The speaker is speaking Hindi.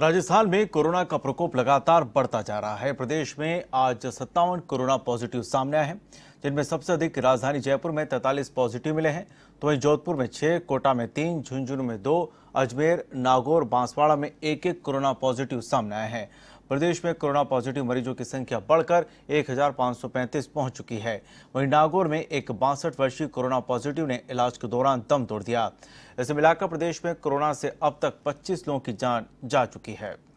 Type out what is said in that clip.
राजस्थान में कोरोना का प्रकोप लगातार बढ़ता जा रहा है प्रदेश में आज सत्तावन कोरोना पॉजिटिव सामने आए हैं जिनमें सबसे अधिक राजधानी जयपुर में तैतालीस पॉजिटिव मिले हैं तो वहीं जोधपुर में छः कोटा में तीन झुंझुनू में दो अजमेर नागौर बांसवाड़ा में एक एक कोरोना पॉजिटिव सामने आए हैं प्रदेश में कोरोना पॉजिटिव मरीजों की संख्या बढ़कर 1535 पहुंच चुकी है वहीं नागौर में एक बासठ वर्षीय कोरोना पॉजिटिव ने इलाज के दौरान दम तोड़ दिया इसे मिलाकर प्रदेश में कोरोना से अब तक 25 लोगों की जान जा चुकी है